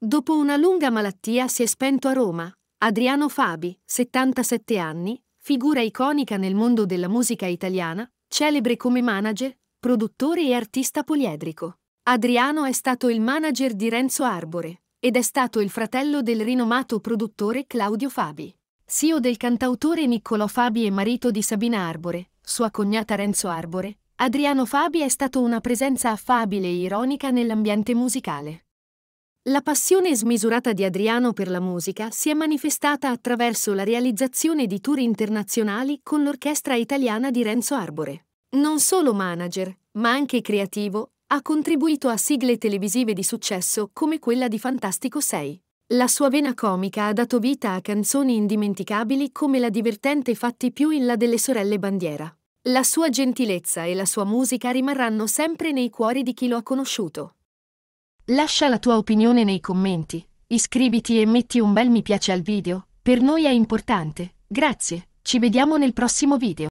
Dopo una lunga malattia si è spento a Roma. Adriano Fabi, 77 anni, figura iconica nel mondo della musica italiana, celebre come manager, produttore e artista poliedrico. Adriano è stato il manager di Renzo Arbore ed è stato il fratello del rinomato produttore Claudio Fabi. Sio del cantautore Niccolò Fabi e marito di Sabina Arbore, sua cognata Renzo Arbore, Adriano Fabi è stato una presenza affabile e ironica nell'ambiente musicale. La passione smisurata di Adriano per la musica si è manifestata attraverso la realizzazione di tour internazionali con l'orchestra italiana di Renzo Arbore. Non solo manager, ma anche creativo, ha contribuito a sigle televisive di successo come quella di Fantastico 6. La sua vena comica ha dato vita a canzoni indimenticabili come la divertente Fatti più in là delle sorelle bandiera. La sua gentilezza e la sua musica rimarranno sempre nei cuori di chi lo ha conosciuto. Lascia la tua opinione nei commenti, iscriviti e metti un bel mi piace al video, per noi è importante. Grazie, ci vediamo nel prossimo video.